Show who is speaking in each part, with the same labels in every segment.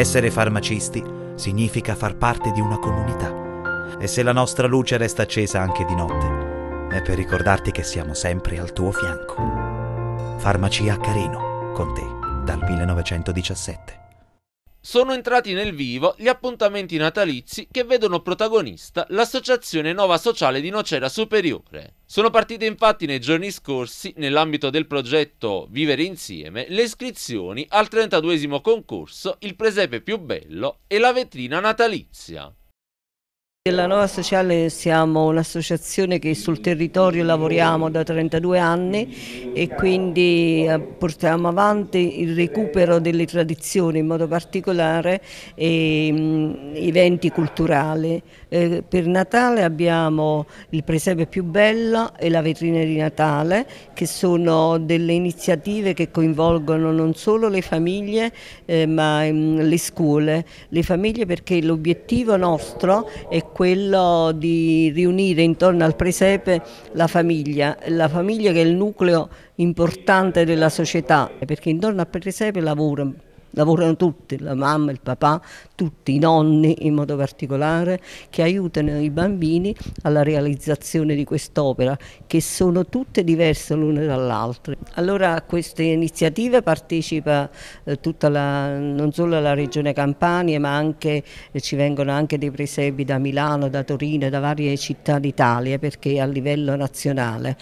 Speaker 1: Essere farmacisti significa far parte di una comunità. E se la nostra luce resta accesa anche di notte, è per ricordarti che siamo sempre al tuo fianco. Farmacia Carino, con te dal 1917 sono entrati nel vivo gli appuntamenti natalizi che vedono protagonista l'associazione Nova Sociale di Nocera Superiore. Sono partite infatti nei giorni scorsi, nell'ambito del progetto Vivere Insieme, le iscrizioni al 32 concorso Il Presepe più bello e la vetrina natalizia.
Speaker 2: Della Nuova Sociale siamo un'associazione che sul territorio lavoriamo da 32 anni e quindi eh, portiamo avanti il recupero delle tradizioni, in modo particolare ehm, eventi culturali. Eh, per Natale abbiamo il Presepe più bello e la vetrina di Natale che sono delle iniziative che coinvolgono non solo le famiglie eh, ma ehm, le scuole. Le famiglie perché l'obiettivo nostro è quello di riunire intorno al presepe la famiglia, la famiglia che è il nucleo importante della società, perché intorno al presepe lavora lavorano tutti, la mamma, il papà, tutti i nonni in modo particolare, che aiutano i bambini alla realizzazione di quest'opera, che sono tutte diverse l'una dall'altra. Allora a queste iniziative partecipa eh, tutta la, non solo la Regione Campania, ma anche eh, ci vengono anche dei presepi da Milano, da Torino, da varie città d'Italia, perché a livello nazionale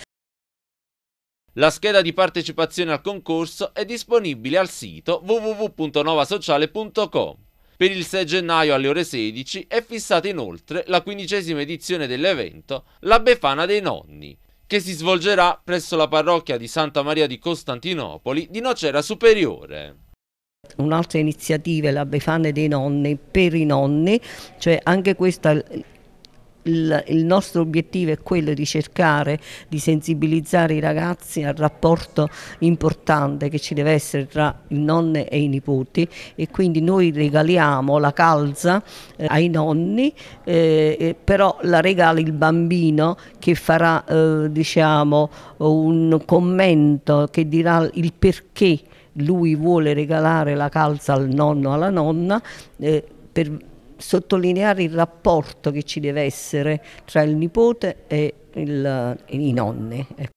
Speaker 1: la scheda di partecipazione al concorso è disponibile al sito www.novasociale.com. Per il 6 gennaio alle ore 16 è fissata inoltre la quindicesima edizione dell'evento La Befana dei Nonni, che si svolgerà presso la parrocchia di Santa Maria di Costantinopoli di Nocera Superiore.
Speaker 2: Un'altra iniziativa è la Befana dei Nonni per i nonni, cioè anche questa il, il nostro obiettivo è quello di cercare di sensibilizzare i ragazzi al rapporto importante che ci deve essere tra i nonni e i nipoti e quindi noi regaliamo la calza eh, ai nonni, eh, però la regala il bambino che farà eh, diciamo, un commento che dirà il perché lui vuole regalare la calza al nonno, o alla nonna. Eh, per, sottolineare il rapporto che ci deve essere tra il nipote e il, i nonni. Ecco.